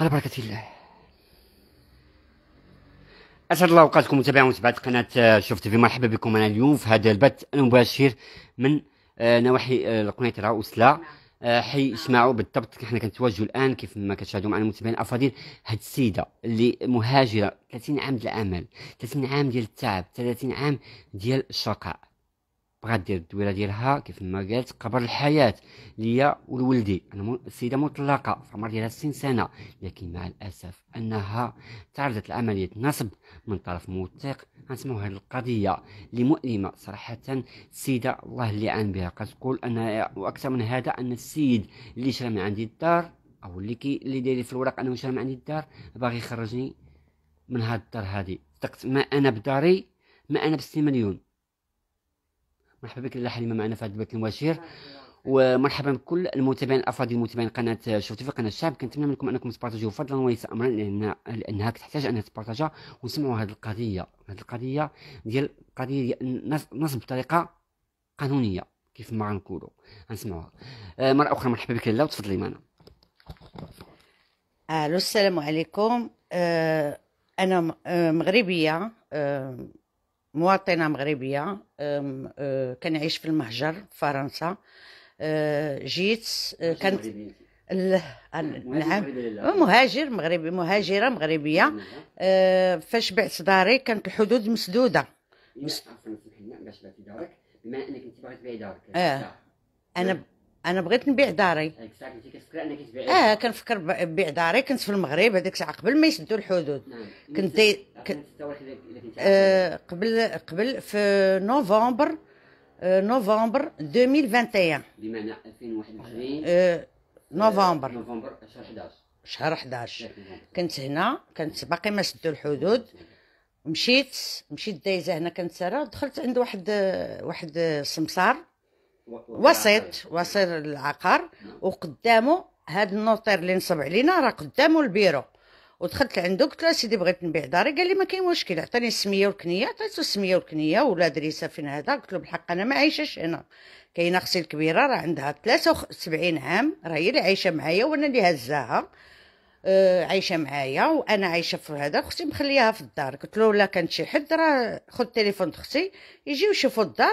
على بركة الله اسعد الله اوقاتكم متابعين متابعة قناة آه، شفت في مرحبا بكم انا اليوم في هذا البث المباشر من آه، نواحي آه، القنية العوسلة حي اسمعوا بالضبط احنا كنتواجدوا الان كيف ما كتشاهدوا معنا المتابعين الافاضل هاد السيده اللي مهاجره 30 عام ديال العمل 30 عام ديال التعب 30 عام ديال الشقاء بغات دير الدويره ديالها كيف ما قالت قبر الحياه ليا ولولدي انا السيده مطلقه في عمر ديالها 60 سنه لكن مع الاسف انها تعرضت لعمليه نصب من طرف موثق غنسمعوا هذه القضيه اللي مؤلمه صراحه السيده الله اللي عان بها كتقول انها واكثر من هذا ان السيد اللي شرى من عندي الدار او اللي كي اللي داير في الوراق انه شرى من عندي الدار باغي يخرجني من هاد الدار هادي صدقت ما انا بداري ما انا ب مليون مرحبا بك لاله حليمه معنا في هذا البث المباشر ومرحبا بكل المتابعين الافراد المتابعين قناه شوف في قناه الشعب كنتمنى منكم انكم تبارطاجيو فضلا وليس امرا لان لانها كتحتاج انها تبارطاجا ونسمعوا هذه القضيه هذه القضيه ديال قضيه ديال نصب بطريقه قانونيه كيف ما غنقولوا غنسمعوها آه، مره اخرى مرحبا بك لاله وتفضلي معنا الو السلام عليكم آه، انا آه، مغربيه مواطنة مغربية أه، كنعيش في المهجر فرنسا أه، جيت أه، كانت نعم مهاجر مغربي مهاجرة مغربية فاش بعت داري كانت الحدود مسدودة باش باش دارك انك انت باغي تبيعي دارك اه انا انا بغيت نبيع داري اه كنفكر ببيع داري كنت في المغرب هذيك الساعه قبل ما يسدوا الحدود نعم. كنت دي... كن... آه قبل قبل في نوفمبر آه نوفمبر 2021 بمعنى 2021 آه نوفمبر آه، نوفمبر شهر 11 شهر 11 كنت هنا كنت باقي ما سدوا الحدود نعم. مشيت مشيت دايزه هنا كنت ساره دخلت عند واحد واحد سمسار وسيط وسيط العقار وقدامه هاد النوطير اللي نصب علينا راه قدامه البيرو ودخلت عنده قلت له سيدي بغيت نبيع داري قال لي ما كاين مشكل عطاني السميه والكنيه عطيتو السميه والكنيه ولا دريسه فين هذا قلت له بالحق انا ما عايشاش هنا كاينه اختي الكبيره راه عندها 73 عام راه هي اللي عايشه معايا وانا اللي هزاها آه، عايشه معايا وانا عايشه في هذا اختي مخلياها في الدار قلت له لا كانت شي حد راه خد تليفون اختي يجيو يشوفوا الدار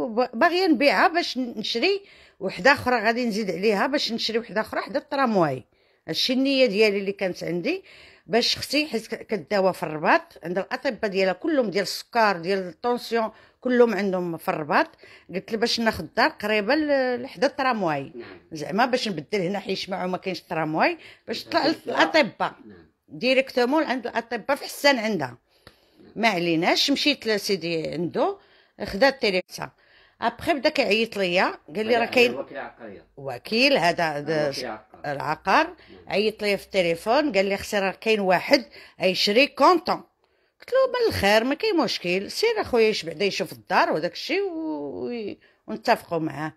وباغيه نبيعها باش نشري وحده اخرى غادي نزيد عليها باش نشري وحده اخرى حدا الترامواي هادشي النيه ديالي اللي كانت عندي باش شخصي حيت كداوى في الرباط عند الاطباء ديالها كلهم ديال السكر ديال الطونسيون كلهم عندهم في الرباط قلت لي باش ناخذ دار قريبه لحدا الترامواي نعم. زعما باش نبدل هنا حيت معه ما كاينش الترامواي باش طلع نعم. الاطباء ديريكتومون نعم. عند الاطباء في حسان عندها ما عليناش مشيت لسيدي عنده خدا التيريكسا ابخي بدا كيعيط ليا قال لي أيوة، راه كاين وكيل وكيل هذا العقار نعم. عيط ليا في التليفون قال لي اختي راه كاين واحد يشري كونطون قلت له بالخير ما كاين مشكل سير اخويا بعدا يشوف الدار وداك الشيء ونتفقوا معاه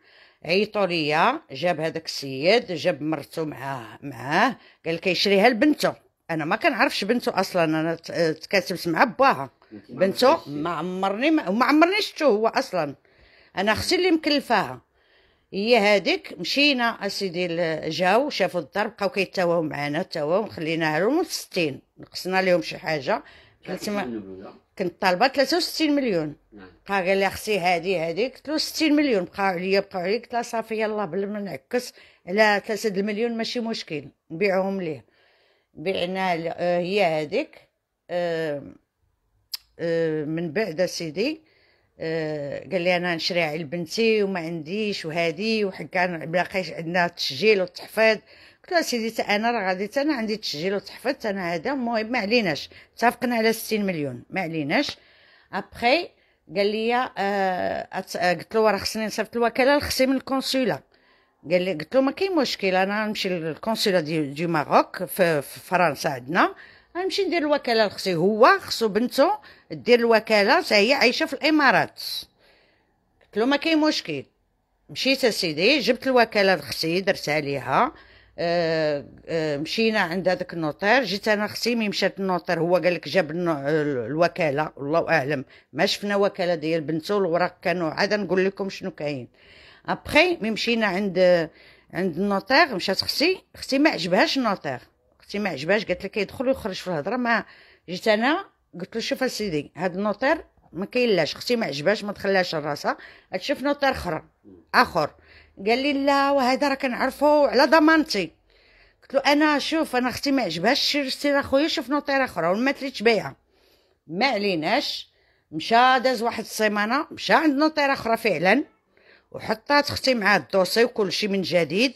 عيطوا ليا جاب هذاك السيد جاب مرته معاه معاه قال كيشريها لبنته انا ما كنعرفش بنته اصلا انا تكاتبت مع باها بنته ما عمرني ما, عمرني شفتو هو اصلا انا اختي اللي مكلفاها هي هذيك مشينا اسيدي جاو شافوا الدار بقاو كيتاواو معانا تاواو خليناها لهم 60 نقصنا لهم شي حاجه كنت طالبه 63 نعم. مليون بقى قال لي اختي هادي هذيك 63 مليون بقاو عليا بقاو عليا قلت لها صافي يلاه بلا ما نعكس على 3 المليون ماشي مشكل نبيعهم ليه بعنا آه، هي هذيك آه، آه، من بعد سيدي آه، قال لي انا نشري نشريها لبنتي وما عنديش وهادي وحكان بلاقيش عندنا تسجيل وتحفيظ قلت له سيدي انا راه غادي انا عندي تسجيل وتحفيظ انا هذا المهم ما عليناش اتفقنا على 60 مليون ما عليناش ابخي قال لي آه قلت له راه خصني نصيفط الوكاله لخصي من الكونسولا قال لي قلت له ما كاين مشكل انا نمشي للكونسولا دي, دي ماروك في, في فرنسا عندنا غنمشي ندير الوكاله لخصي هو خصو بنتو دير الوكاله حتى هي عايشه في الامارات قلت له ما كاين مشكل مشيت سيدي جبت الوكاله لخصي درت عليها آه آه مشينا عند هذاك النوطير جيت انا خصي مي مشات النوطير هو قال لك جاب الوكاله والله اعلم ما شفنا وكاله ديال بنته الوراق كانوا عاد نقول لكم شنو كاين ابخي مي مشينا عند عند النوطير مشات خصي خصي ما عجبهاش النوطير تي ما عجباش قالت لك يدخل ويخرج في الهضره ما جيت انا قلت له شوف سيدي هاد النوطير ما كاينلاش اختي ما عجباش ما دخلهاش الراسه تشوف نوطير اخر اخر قال لي لا وهذا راه كنعرفو على ضمانتي قلت له انا شوف انا اختي ما عجباش شير سير اخويا شوف نوطير اخرى وما تريتش بيها ما عليناش مشى داز واحد السيمانه مشى عند نوطير اخرى فعلا وحطات اختي مع الدوسي وكل شيء من جديد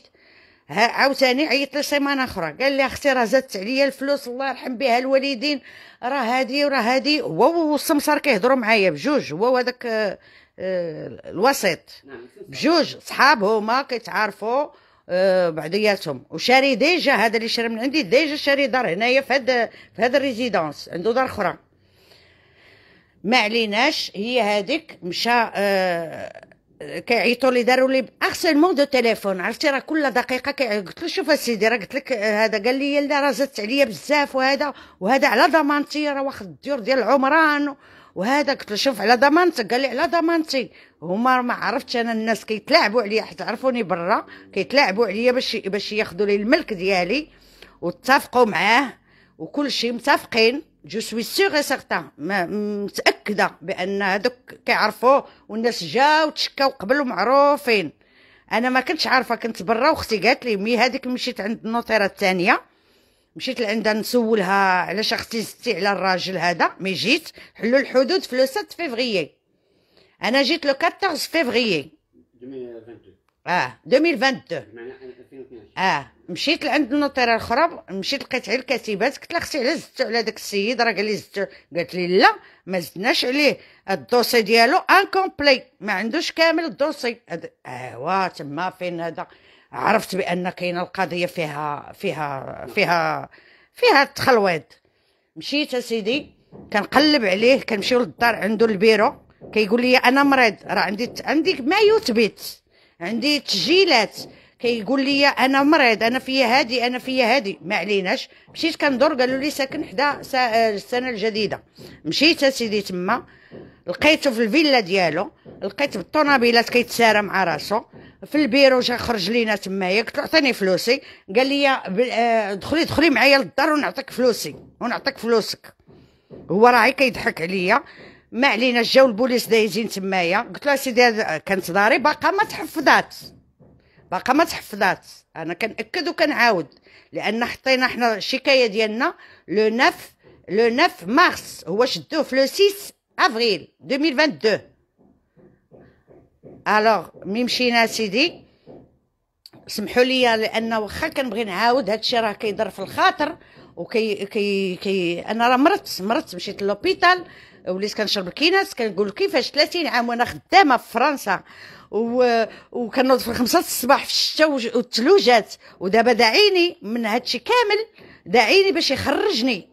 ها عاوتاني عيط لي سيمانه اخرى قال لي اختي راه زادت عليا الفلوس الله يرحم بها الوالدين راه هادي وراه هادي هو والسمسار كيهضروا معايا بجوج هو وهذاك آه، آه، الوسيط نعم، بجوج صحاب هما كيتعارفوا آه، بعضياتهم وشاري ديجا هذا اللي شرى من عندي ديجا شاري دار هنايا في هذا في هذا الريزيدونس عنده دار اخرى ما عليناش هي هذيك مشى آه كيعيطوا لي داروا لي احسن دو تيليفون عرفتي راه كل دقيقه كي قلت له شوف اسيدي راه قلت لك آه، هذا قال لي لا راه زادت عليا بزاف وهذا وهذا على ضمانتي راه واخد الديور ديال العمران وهذا قلت له شوف على ضمانتك قال لي على ضمانتي هما ما عرفتش انا الناس كيتلاعبوا عليا حيت عرفوني برا كيتلاعبوا عليا باش باش ياخذوا لي الملك ديالي واتفقوا معاه وكل شيء متفقين جو سوي سيغ اي سارتان متاكده بان هذوك كيعرفوه والناس جاو تشكاو قبل ومعروفين انا ما كنتش عارفه كنت برا واختي قالت لي مي هذيك مشيت عند النوطيره الثانيه مشيت لعندها نسولها علاش شخصي زدتي على الراجل هذا مي جيت حلوا الحدود في لو 7 فيفريي انا جيت لو 14 فيفريي 2022 اه 2022 اه مشيت لعند النوطيره الاخرى مشيت لقيت غير الكاتبات قلت لها اختي علاش زدتو على داك السيد راه قال لي زدتو قالت لي لا ما زدناش عليه الدوسي ديالو انكومبلي ما عندوش كامل الدوسي ايوا تما فين هذا عرفت بان كاينه القضيه فيها فيها فيها فيها التخلويض مشيت اسيدي كنقلب عليه كنمشيو للدار عنده البيرو كيقول كي لي انا مريض راه عندي عندي ما يثبت عندي تسجيلات كيقول لي انا مريض انا فيا هادي انا فيا هادي ما عليناش مشيت كندور قالوا لي ساكن حدا السنه الجديده مشيت اسيدي تما لقيته في الفيلا ديالو لقيت بالطونابيلات كيتسارى مع راسو في البيرو جا خرج لينا تمايا قلت له عطيني فلوسي قال لي آه، دخلي دخلي معايا للدار ونعطيك فلوسي ونعطيك فلوسك هو راعي كيضحك عليا ما علينا جاو البوليس دايزين تمايا قلت له سيدي كانت داري باقا ما تحفظات باقا ما تحفظات انا كنأكد وكنعاود لان حطينا حنا الشكايه ديالنا لو 9 لو 9 مارس هو شدوه في لو 6 افريل 2022 الوغ مي مشينا سيدي سمحوا لي لان واخا كنبغي نعاود هادشي راه كيضر في الخاطر وكي كي كي انا راه مرضت مرضت مشيت للوبيتال وليت كنشرب الكيناس كنقول كيفاش 30 عام وانا خدامه في فرنسا وكنوض في الخمسة الصباح في الشتا والثلوجات ودابا داعيني من هادشي كامل داعيني باش يخرجني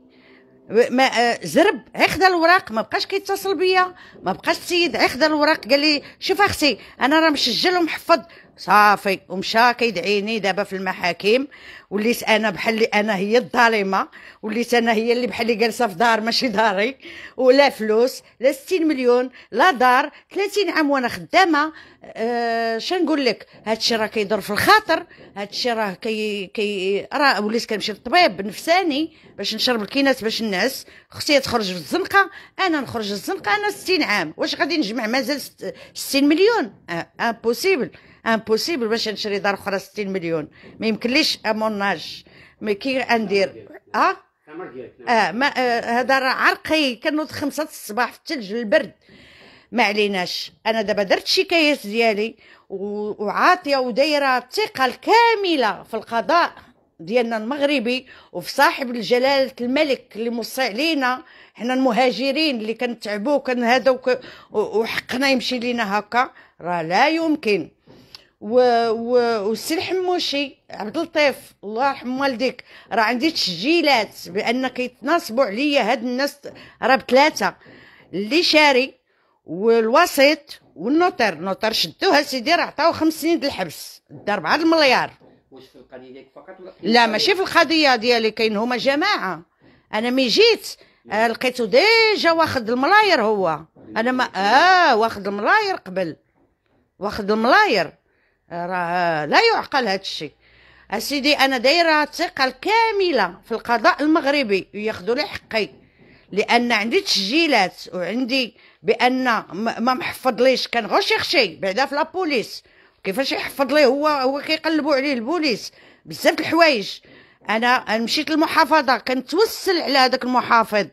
ما آه، زرب عخد الوراق ما بقاش كيتصل بيا ما بقاش السيد عخد الوراق قال لي شوف اختي انا راه مسجل ومحفظ صافي ومشى كيدعيني دابا في المحاكم وليت انا بحال اللي انا هي الظالمه وليت انا هي اللي بحال اللي جالسه في دار ماشي داري ولا فلوس لا 60 مليون لا دار 30 عام وانا خدامه أه شنقول لك هادشي راه كيضر في الخاطر هادشي راه كي كي راه وليت كنمشي للطبيب نفساني باش نشرب الكينات باش الناس اختي تخرج في الزنقه انا نخرج الزنقه انا 60 عام واش غادي نجمع مازال 60 مليون امبوسيبل أه امبوسيبل باش نشري دار اخرى 60 مليون ما يمكنليش اموناج كي ندير اه نعم. اه ما آه، هذا راه عرقي كنوض خمسة الصباح في الثلج البرد ما عليناش انا دابا درت شكايات ديالي وعاطيه ودايره الثقه الكامله في القضاء ديالنا المغربي وفي صاحب الجلالة الملك اللي موصي علينا حنا المهاجرين اللي كنتعبوا كان هذا وحقنا يمشي لينا هكا راه لا يمكن و... و... وسي الحموشي عبد اللطيف الله يرحم والديك راه عندي تسجيلات بان كيتناصبوا عليا هاد الناس راه بثلاثه اللي شاري والوسيط والنوتر نوتر شدوها سيدي راه عطاو خمس سنين د الحبس دا 4 المليار واش في القضيه ديالك فقط ولا لا ماشي في القضيه ديالي كاين هما جماعه انا مي جيت آه، لقيتو ديجا واخد الملاير هو انا ما اه واخد الملاير قبل واخد الملاير راه لا يعقل هذا الشيء اسيدي انا دايره الثقه الكامله في القضاء المغربي ياخذوا لي حقي لان عندي تسجيلات وعندي بان ما محفظ ليش كان غير شيخشي بعدا في لابوليس كيفاش يحفظ ليه هو هو كيقلبوا عليه البوليس بزاف الحوايج انا مشيت للمحافظه كنتوسل على هذاك المحافظ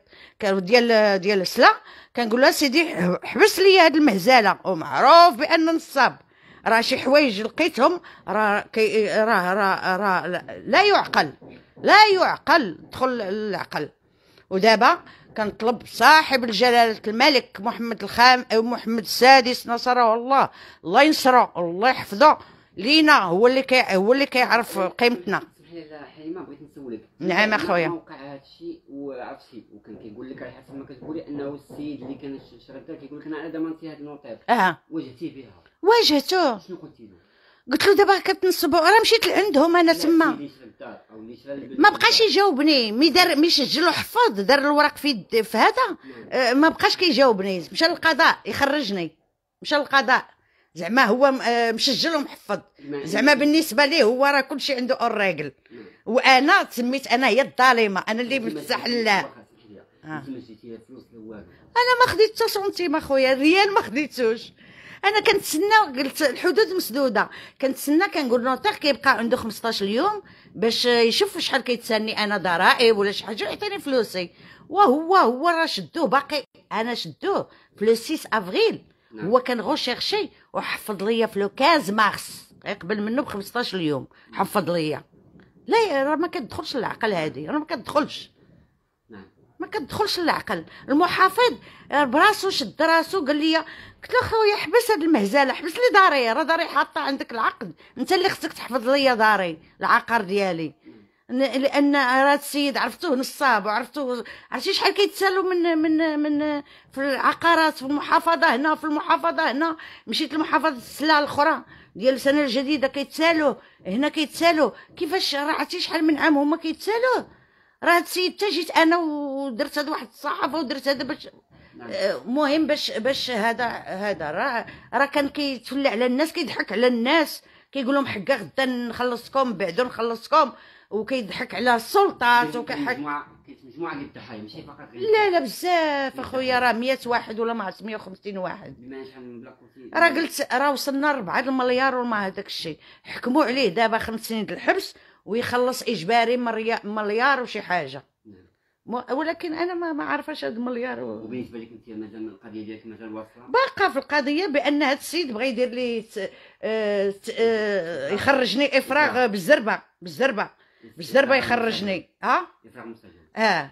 ديال ديال سلا كنقول له سيدي حبس لي هاد المهزله ومعروف بان نصاب راه شي حوايج لقيتهم راه كي راه راه را لا يعقل لا يعقل دخل العقل ودابا كنطلب صاحب الجلالة الملك محمد الخام أو محمد السادس نصره الله الله ينصره الله يحفظه لينا هو اللي كي هو اللي كيعرف قيمتنا لك نعم اخويا وقع هذا الشيء وعرفتي وكان كيقول لك على حسب ما كتقولي انه السيد اللي كان شرب كيقول لك انا على ضمانتي هذا النوطيب اه واجهتي بها واجهته شنو قلتي له قلت له دابا كتنصبوا راه مشيت لعندهم انا تما ما بقاش يجاوبني مي دار مي سجل وحفظ دار الوراق في في هذا نعم. أه، ما بقاش كيجاوبني مشى للقضاء يخرجني مشى للقضاء زعما هو آه، مسجل ومحفظ زعما بالنسبه ليه هو راه كلشي عنده اون ريجل نعم. وانا تسميت انا هي الظالمه انا اللي مفتاح لا آه. انا ما خديت حتى سنتيم اخويا ريال ما خديتوش انا كنتسنى قلت الحدود مسدوده كنتسنى كنقول نوطير كيبقى عنده 15 يوم باش يشوف شحال كيتسني انا ضرائب ولا شي حاجه يعطيني فلوسي وهو هو راه شدوه باقي انا شدوه في لو 6 افريل هو كان غوشيرشي وحفظ ليا في لوكاز مارس قبل منه ب 15 يوم حفظ ليا لا راه ما كتدخلش للعقل هذه راه ما كتدخلش نعم. ما كتدخلش للعقل المحافظ براسو شد راسو قال لي قلت له خويا حبس هاد المهزله حبس لي داري راه داري حاطه عندك العقد انت اللي خصك تحفظ ليا داري العقار ديالي لان راه السيد عرفتوه نصاب وعرفتوه عرفتي شحال كيتسالوا من من من في العقارات في المحافظه هنا في المحافظه هنا مشيت لمحافظه السلا الاخرى ديال السنه الجديده كيتسالوا هنا كيتسالوا كيفاش راه عرفتي شحال من عام هما كيتسالوا راه السيد حتى جيت انا ودرت هذا واحد الصحافه ودرت هذا باش نعم. آه، مهم باش باش هذا هذا راه راه كان كيتفلى على الناس كيضحك على الناس كيقول لهم حكا غدا نخلصكم بعدو نخلصكم وكيضحك على السلطات وكيضحك مجموعه مجموعه ديال الضحايا ماشي فقط لا لا بزاف اخويا راه 100 واحد ولا ما عرفت 150 واحد راه قلت راه وصلنا 4 المليار وما هذاك الشيء حكموا عليه دابا خمس سنين الحبس ويخلص اجباري مليار وشي حاجه نعم. ولكن انا ما ما عارفاش هذا المليار و... وبالنسبه لك انت مازال القضيه ديالك مازال واصله باقا في القضيه بان هذا السيد بغى يدير لي ت... آه، ت... آه، يخرجني افراغ بالزربه بالزربه باش دابا يخرجني ها اه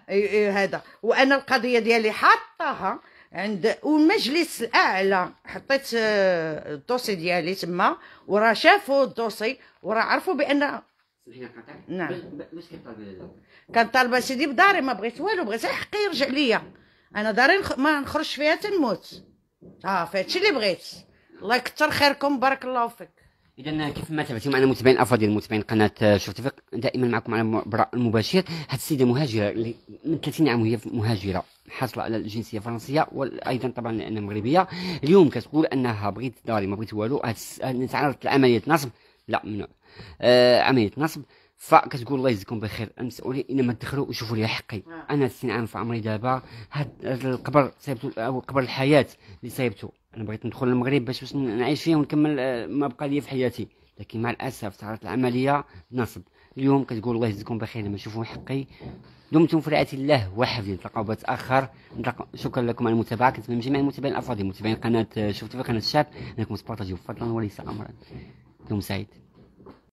هذا وانا القضيه ديالي حاطاها عند والمجلس الاعلى حطيت آه، الدوسي ديالي تما وراه شافوا الدوسي وراه عرفوا بان نعم كان طالبه سيدي بداري ما بغيت والو بغيت حقي يرجع ليا انا داري ما نخرجش فيها تنموت اه فهادشي اللي بغيت الله يكثر خيركم بارك الله فيك اذا كيف ما تابعتم انا متابعين افاضل متابعين قناه شرطه فق دائما معكم على براء المباشر هذه السيده مهاجره اللي من 30 عام وهي مهاجره حاصله على الجنسيه الفرنسيه وايضا طبعا لانها مغربيه اليوم كتقول انها بغيت داري ما بغيت والو تعرضت لعمليه نصب لا ممنوع آه عمليه نصب فكتقول الله يجزيكم بخير المسؤولين انما تدخلوا وشوفوا لي حقي نعم. انا 60 عام في عمري دابا هاد القبر صايبته او قبر الحياه اللي صايبته انا بغيت ندخل المغرب باش باش نعيش فيه ونكمل آه، ما بقى لي في حياتي لكن مع الاسف صارت العمليه نصب اليوم كتقول الله يجزيكم بخير لما تشوفوا حقي دمتم في رعايه الله وحفظي نتلاقاو بات اخر شكرا لكم على المتابعه كنتمنى من جميع المتابعين الافاضل متابعين قناه شوف في قناه الشاب انكم تبارطاجيو فضلا وليس امرا دوم سعيد